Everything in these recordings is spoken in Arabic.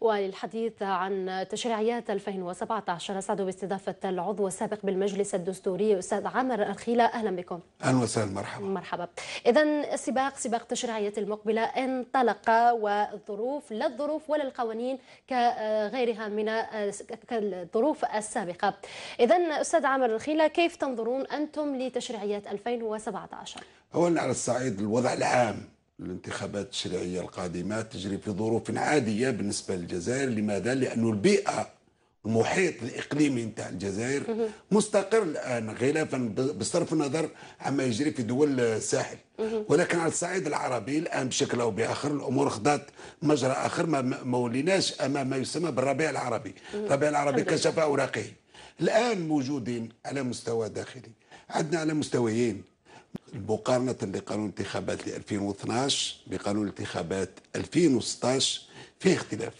وللحديث عن تشريعيات 2017 سعد باستضافه العضو السابق بالمجلس الدستوري استاذ عامر الخيله اهلا بكم. اهلا وسهلا مرحبا. مرحبا. اذا السباق سباق تشريعيات المقبله انطلق والظروف لا الظروف ولا القوانين كغيرها من الظروف السابقه. اذا استاذ عامر الخيله كيف تنظرون انتم لتشريعيات 2017؟ اولا على الصعيد الوضع العام الانتخابات التشريعية القادمة تجري في ظروف عادية بالنسبة للجزائر لماذا؟ لأن البيئة المحيط الإقليمي نتاع الجزائر مستقر الآن غلافا بصرف النظر عما يجري في دول الساحل ولكن على الصعيد العربي الآن بشكل أو بآخر الأمور خضات مجرى آخر ما وليناش أمام ما يسمى بالربيع العربي الربيع العربي كشف أوراقه الآن موجودين على مستوى داخلي عندنا على مستويين مقارنة بقانون انتخابات 2012 بقانون الانتخابات 2016 فيه اختلاف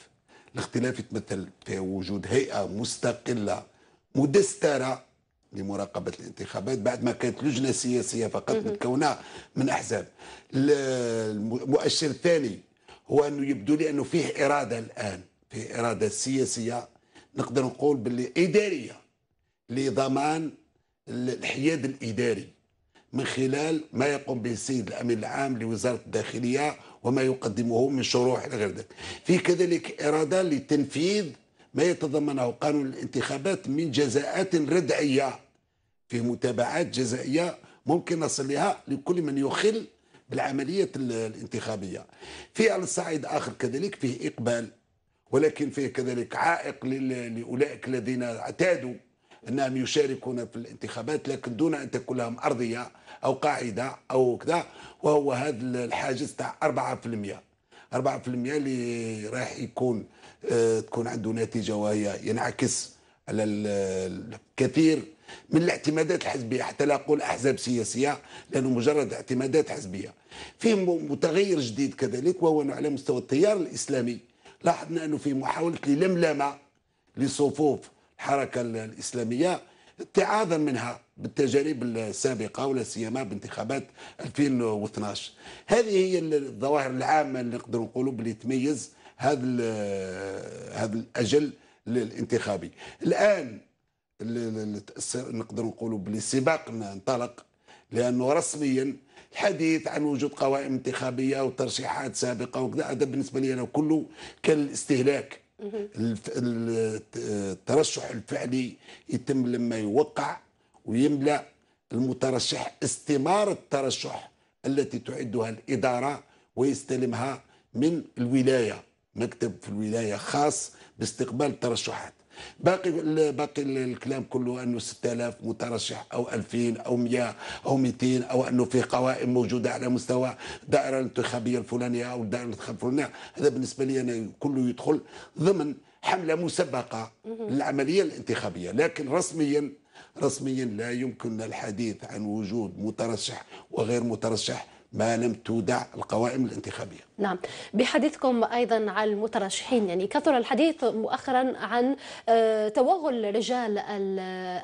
الاختلاف يتمثل في وجود هيئة مستقلة مدسترة لمراقبة الانتخابات بعد ما كانت لجنة سياسية فقط متكونة من أحزاب المؤشر الثاني هو أنه يبدو لي أنه فيه إرادة الآن فيه إرادة سياسية نقدر نقول باللي إدارية لضمان الحياد الإداري من خلال ما يقوم به السيد الامين العام لوزاره الداخليه وما يقدمه من شروح الى غير ذلك. في كذلك اراده لتنفيذ ما يتضمنه قانون الانتخابات من جزاءات ردعيه في متابعات جزائيه ممكن نصل لها لكل من يخل بالعمليه الانتخابيه. في على الصعيد اخر كذلك فيه اقبال ولكن فيه كذلك عائق لاولئك الذين اعتادوا أنهم يشاركون في الانتخابات لكن دون أن تكون لهم أرضية أو قاعدة أو كذا وهو هذا الحاجز تاع 4% 4% اللي راح يكون آه، تكون عنده نتيجة وهي ينعكس على الكثير من الاعتمادات الحزبيه حتى لا اقول احزاب سياسيه لانه مجرد اعتمادات حزبيه. في متغير جديد كذلك وهو انه على مستوى التيار الاسلامي لاحظنا انه في محاوله للملمه لصفوف الحركة الإسلامية ابتعادا منها بالتجارب السابقة ولا سيما بانتخابات 2012 هذه هي الظواهر العامة اللي نقدر نقولوا باللي تميز هذا هذا الأجل الانتخابي الآن نقدر نقولوا باللي السباق انطلق لأنه رسميا الحديث عن وجود قوائم انتخابية وترشيحات سابقة وكذا هذا بالنسبة لي أنا كله كان الاستهلاك الترشح الفعلي يتم لما يوقع ويملا المترشح استماره الترشح التي تعدها الاداره ويستلمها من الولايه مكتب في الولايه خاص باستقبال الترشحات باقي باقي الكلام كله انه 6000 مترشح او 2000 او 100 او 200 او انه في قوائم موجوده على مستوى الدائره الانتخابيه الفلانيه او الدائره الانتخابيه الفلانيه هذا بالنسبه لي انا كله يدخل ضمن حمله مسبقه للعمليه الانتخابيه لكن رسميا رسميا لا يمكننا الحديث عن وجود مترشح وغير مترشح ما لم تودع القوائم الانتخابيه. نعم، بحديثكم ايضا عن المترشحين يعني كثر الحديث مؤخرا عن آه، توغل رجال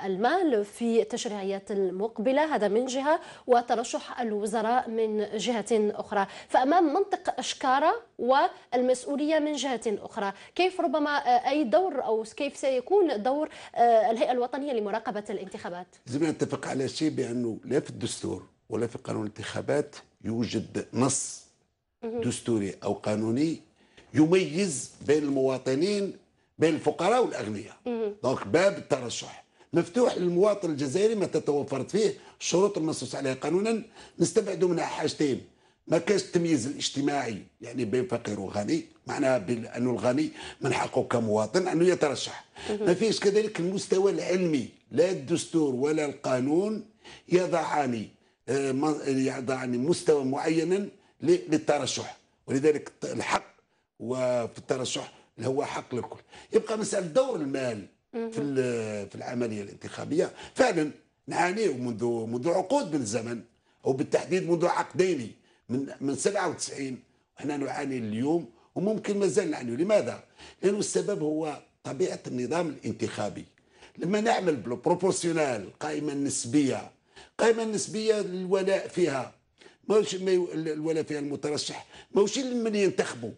المال في التشريعيات المقبله هذا من جهه وترشح الوزراء من جهه اخرى، فامام منطق اشكاره والمسؤوليه من جهه اخرى، كيف ربما آه، اي دور او كيف سيكون دور آه، الهيئه الوطنيه لمراقبه الانتخابات؟ لازم نتفق على شيء بانه لا في الدستور ولا في قانون الانتخابات يوجد نص دستوري أو قانوني يميز بين المواطنين بين الفقراء والأغنياء دونك باب الترشح مفتوح للمواطن الجزائري متى توفرت فيه الشروط المنصوص عليها قانونا نستبعد منها حاجتين ما كانش التمييز الاجتماعي يعني بين فقير وغني معناها بأنه الغني من حقه كمواطن أنه يترشح ما فيش كذلك المستوى العلمي لا الدستور ولا القانون يضعان آه، يعني مستوى معينا للترشح ولذلك الحق وفي الترشح اللي هو حق للكل يبقى مسألة دور المال في في العملية الانتخابية فعلا نعانيه منذ منذ عقود من الزمن وبالتحديد منذ عقدين من من 97 احنا نعاني اليوم وممكن مازال نعاني لماذا؟ لأنه السبب هو طبيعة النظام الانتخابي لما نعمل بالبروبورسيونال القائمة النسبية القائمه النسبيه الولاء فيها ماهوش الولاء فيها المترشح ماهوش لمن ينتخبوا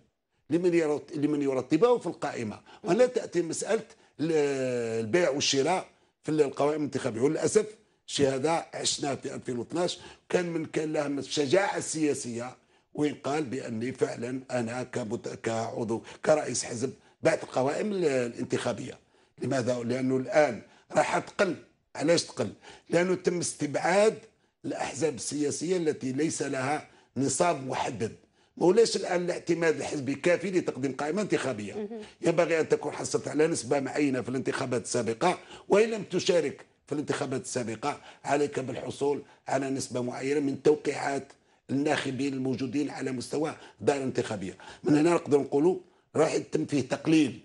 لمن لمن يرتبه في القائمه وهنا تاتي مساله البيع والشراء في القوائم الانتخابيه وللاسف شي هذا عشناه في 2012 كان من كان له الشجاعه السياسيه وين قال باني فعلا انا كبت... كعضو كرئيس حزب بعت القوائم الانتخابيه لماذا؟ لانه الان راح تقل علاش تقل لأنه تم استبعاد الأحزاب السياسية التي ليس لها نصاب محدد مولاش الآن الاعتماد الحزبي كافي لتقديم قائمة انتخابية ينبغي أن تكون حصلت على نسبة معينة في الانتخابات السابقة وإن لم تشارك في الانتخابات السابقة عليك بالحصول على نسبة معينة من توقيعات الناخبين الموجودين على مستوى دائرة انتخابية من هنا نقدر نقولوا راح يتم فيه تقليل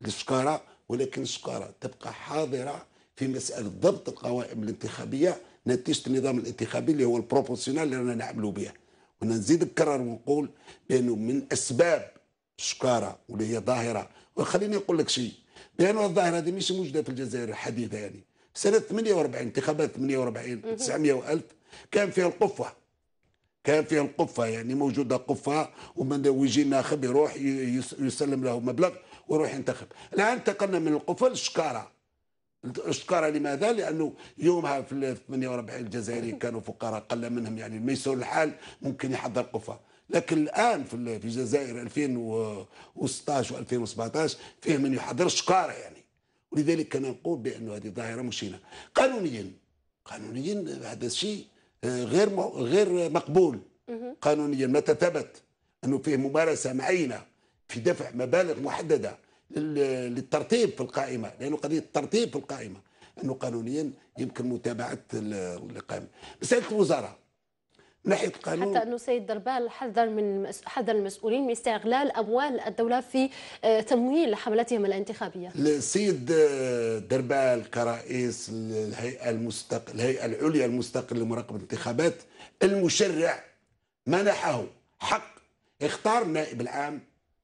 للشكارة ولكن الشكارة تبقى حاضرة في مساله ضبط القوائم الانتخابيه نتيجه النظام الانتخابي اللي هو البروبورسيونال اللي رانا نعملوا به وانا نزيد نكرر ونقول بانه من اسباب شكاره واللي هي ظاهره وخليني نقول لك شيء بانه الظاهره هذه مش موجوده في الجزائر الحديثه يعني سنه 48 انتخابات 48 900 والف كان فيها القفه كان فيها القفه يعني موجوده قفه ويجي الناخب يروح يسلم له مبلغ ويروح ينتخب الان انتقلنا من القفه للشكاره اشكر لماذا؟ لانه يومها في 48 الجزائريين كانوا فقراء قل منهم يعني ما الحال ممكن يحضر قفا لكن الان في في الجزائر 2016 و2017 فيه من يحضر شكاره يعني ولذلك انا نقول بانه هذه ظاهره مشينه قانونيا قانونيا هذا الشيء آه، غير غير مقبول قانونيا متى ثبت انه فيه ممارسه معينه في دفع مبالغ محدده للترتيب في القائمه لانه قضيه الترتيب في القائمه انه قانونيا يمكن متابعه القائمه مساله الوزاره من ناحيه القانون حتى انه سيد دربال حذر من حذر المسؤولين من استغلال اموال الدوله في آه، تمويل حملتهم الانتخابيه. السيد آه، دربال كرئيس الهيئه المستقل الهيئه العليا المستقله لمراقبه الانتخابات المشرع منحه حق اختار النائب العام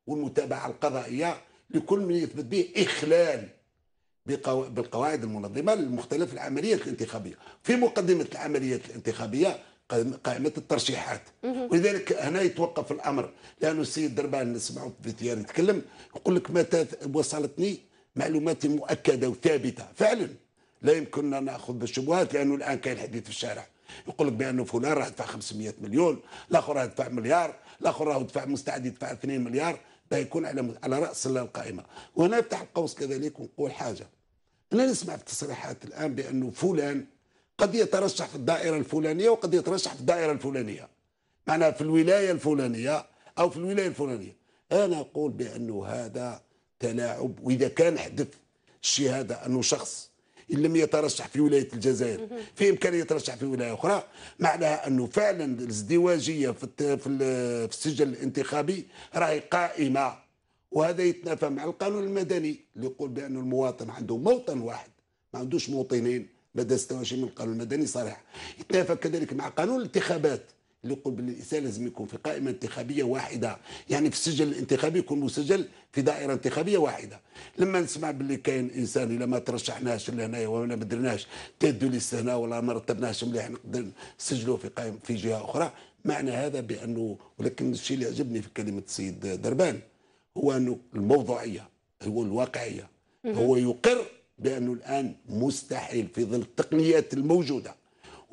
والمتابعه القضائيه لكل من يثبت به إخلال بالقواعد المنظمة لمختلف العمليات الانتخابية في مقدمة العمليات الانتخابية قائمة الترشيحات ولذلك هنا يتوقف الأمر لأنه السيد دربان نسمعه في فيتيار يتكلم يقول لك متى وصلتني معلومات مؤكدة وثابتة فعلا لا يمكننا نأخذ بالشبهات لأنه الآن كاين حديث في الشارع يقول لك بأنه فلان راه دفع 500 مليون الآخر راه دفع مليار الآخر راه دفع مستعد يدفع 2 مليار يكون على على راس القائمه وهنا نفتح قوس كذلك ونقول حاجه انا نسمع في التصريحات الان بانه فلان قد يترشح في الدائره الفلانيه وقد يترشح في الدائره الفلانيه معناها في الولايه الفلانيه او في الولايه الفلانيه انا اقول بانه هذا تلاعب واذا كان حدث الشهاده انه شخص ان لم يترشح في ولايه الجزائر في امكانيه يترشح في ولايه اخرى معناها انه فعلا الازدواجيه في في السجل الانتخابي راهي قائمه وهذا يتنافى مع القانون المدني اللي يقول بان المواطن عنده موطن واحد ما عندوش موطنين لدى 26 من القانون المدني صريح يتنافى كذلك مع قانون الانتخابات اللي يقول بالإنسان لازم يكون في قائمه انتخابيه واحده يعني في السجل الانتخابي يكون مسجل في دائره انتخابيه واحده لما نسمع باللي كاين انسان الا ما ترشحناش لهنايا ولا ما درناش تدو هنا ولا ما رتبناش مليح نقدر نسجلوا في قائمه في جهه اخرى معنى هذا بانه ولكن الشيء اللي عجبني في كلمه السيد دربان هو انه الموضوعيه هو الواقعيه هو يقر بانه الان مستحيل في ظل التقنيات الموجوده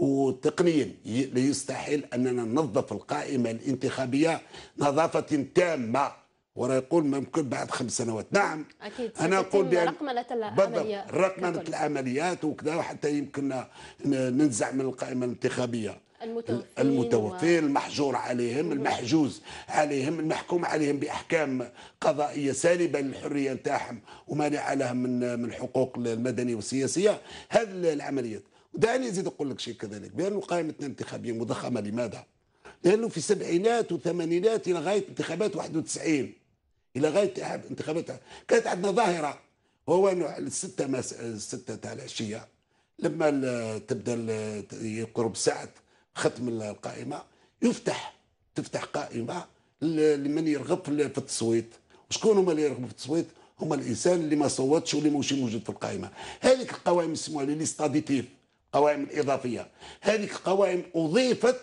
وتقنيا يستحيل اننا ننظف القائمه الانتخابيه نظافه تامه وراه يقول ممكن بعد خمس سنوات نعم أكيد انا اقول بان رقمنه العمليات رقمنه العمليات وكذا وحتى يمكن ننزع من القائمه الانتخابيه المتوفين, المتوفين و... المحجور عليهم المحجوز عليهم المحكوم عليهم باحكام قضائيه سالبه للحريه نتاعهم ومانعه لهم من من الحقوق المدنيه والسياسيه هذه العمليات ودعني أزيد أقول لك شيء كذلك بأنه قائمتنا الانتخابية مضخمة لماذا؟ لأنه في السبعينات والثمانينات إلى غاية انتخابات 91 إلى غاية انتخابات كانت عندنا ظاهرة هو أنه الستة مس... الستة تاع العشية لما تبدا يقرب ساعة ختم القائمة يفتح تفتح قائمة لمن يرغب في التصويت وشكون هما اللي يرغبوا في التصويت هما الانسان اللي ما صوتش واللي ماشي موجود في القائمه هذيك القوائم يسموها لي ليستاديتيف قوائم إضافية هذه القوائم أضيفت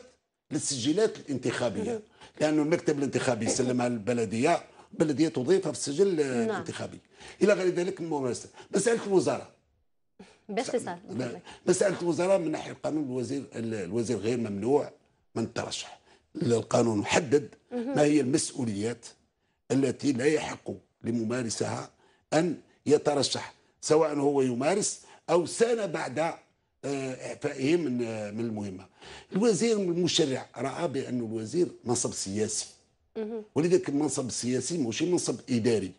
للسجلات الانتخابية لأنه المكتب الانتخابي سلمها البلدية البلدية تضيفها في السجل نعم. الانتخابي إلى غير ذلك الممارسة مسألة الوزارة باختصار مسألة الوزارة من ناحية القانون الوزير الوزير غير ممنوع من ترشح القانون محدد ما هي المسؤوليات التي لا يحق لممارسها أن يترشح سواء هو يمارس أو سنة بعد اعفائه من من المهمه الوزير المشرع راى بان الوزير منصب سياسي ولذلك المنصب السياسي ماشي منصب اداري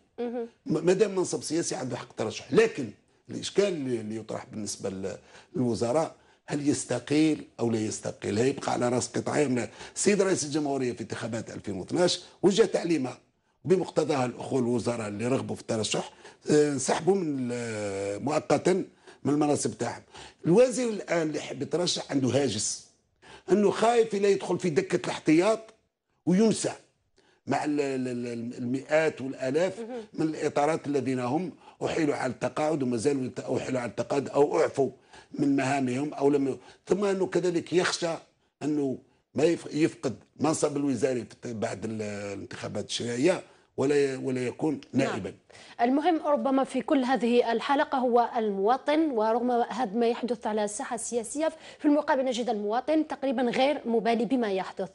مادام منصب سياسي عنده حق ترشح لكن الاشكال اللي يطرح بالنسبه للوزراء هل يستقيل او لا يستقيل هيبقى على راس قطعه من السيد رئيس الجمهوريه في انتخابات 2012 وجه تعليمه بمقتضاها الاخوه الوزراء اللي رغبوا في الترشح آه، انسحبوا من آه، مؤقتا من المناصب تاعهم الوزير الان اللي حب يترشح عنده هاجس انه خايف لا يدخل في دكه الاحتياط وينسى مع المئات والالاف من الاطارات الذين هم احيلوا على التقاعد وما زالوا احيلوا على التقاعد او اعفوا من مهامهم او لم ثم انه كذلك يخشى انه ما يفقد منصب الوزاري بعد الانتخابات الشرعيه ولا ولا يكون نعم. نائبا نعم. المهم ربما في كل هذه الحلقة هو المواطن ورغم هذا ما يحدث على الساحة السياسية في المقابل نجد المواطن تقريبا غير مبالي بما يحدث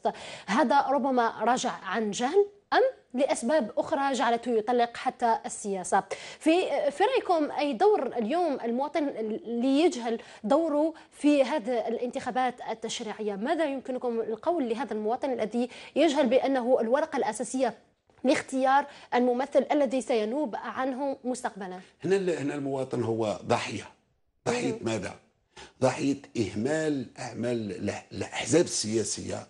هذا ربما رجع عن جهل أم لأسباب أخرى جعلته يطلق حتى السياسة في, في رأيكم أي دور اليوم المواطن ليجهل دوره في هذه الانتخابات التشريعية ماذا يمكنكم القول لهذا المواطن الذي يجهل بأنه الورقة الأساسية لاختيار الممثل الذي سينوب عنه مستقبلا هنا هنا المواطن هو ضحيه ضحيه ماذا ضحيه اهمال اعمال الاحزاب السياسيه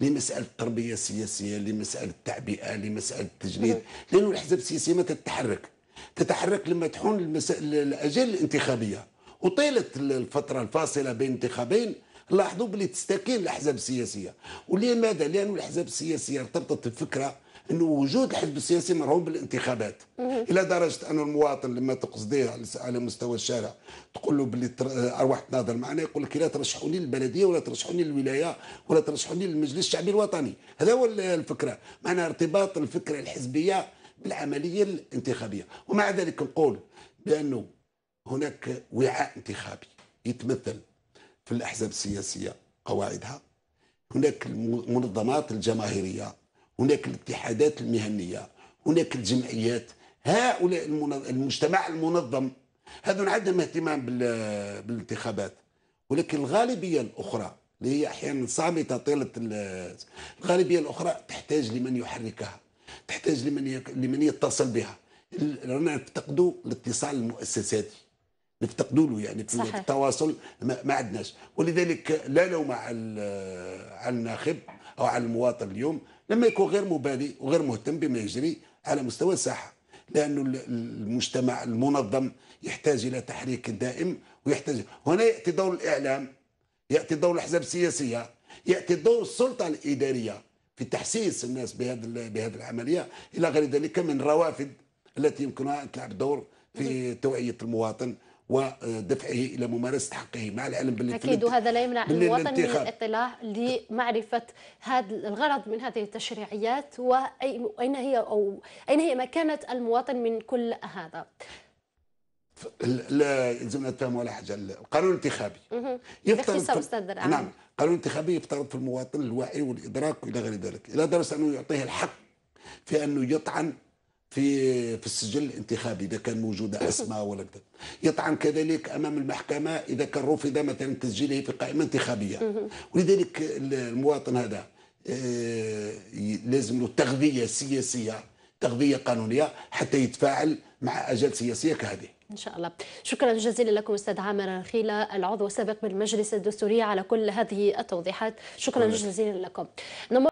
لمساله التربيه السياسيه لمساله التعبئه لمساله التجنيد لأن الاحزاب السياسيه ما تتحرك تتحرك لما تحون المسا... الأجل الانتخابيه وطيله الفتره الفاصله بين انتخابين لاحظوا بلي تستكين الاحزاب السياسيه ولماذا لان الاحزاب السياسيه ارتبطت الفكره انه وجود الحزب السياسي مرهون بالانتخابات الى درجه أن المواطن لما تقصديه على مستوى الشارع تقول له باللي آه، ارواح تناظر معنا يقول لك لا ترشحوني للبلديه ولا ترشحوني للولايه ولا ترشحوني للمجلس الشعبي الوطني هذا هو الفكره معناها ارتباط الفكره الحزبيه بالعمليه الانتخابيه ومع ذلك نقول بانه هناك وعاء انتخابي يتمثل في الاحزاب السياسيه قواعدها هناك المنظمات الجماهيريه هناك الاتحادات المهنيه هناك الجمعيات هؤلاء المجتمع المنظم هذا عندهم اهتمام بالانتخابات ولكن الغالبيه الاخرى اللي هي احيانا صامته طيله الغالبيه الاخرى تحتاج لمن يحركها تحتاج لمن لمن يتصل بها رانا نفتقدوا الاتصال المؤسساتي نفتقدوا له يعني في صحيح. التواصل ما عندناش ولذلك لا لوم على على الناخب او على المواطن اليوم لما يكون غير مبالي وغير مهتم بما يجري على مستوى الساحه لأن المجتمع المنظم يحتاج إلى تحريك دائم ويحتاج هنا يأتي دور الإعلام يأتي دور الأحزاب السياسية يأتي دور السلطة الإدارية في تحسيس الناس بهذا بهذه العملية إلى غير ذلك من الروافد التي يمكنها أن تلعب دور في توعية المواطن ودفعه الى ممارسه حقه مع العلم باللي اكيد وهذا لا يمنع المواطن من الاطلاع لمعرفه هذا الغرض من هذه التشريعيات واين هي او اين هي مكانه المواطن من كل هذا لا يلزمنا نتفاهموا على حاجه القانون الانتخابي يفترض في... نعم القانون الانتخابي يفترض في المواطن الوعي والادراك والى غير ذلك الى درجه انه يعطيه الحق في انه يطعن في في السجل الانتخابي اذا كان موجوده اسماء ولا كذا يطعن كذلك امام المحكمه اذا كان رفض مثلا تسجيله في قائمه انتخابيه ولذلك المواطن هذا آه، لازم له تغذيه سياسيه تغذيه قانونيه حتى يتفاعل مع اجال سياسيه كهذه ان شاء الله شكرا جزيلا لكم استاذ عامر الخيله العضو السابق بالمجلس الدستوري على كل هذه التوضيحات شكرا جزيلا لكم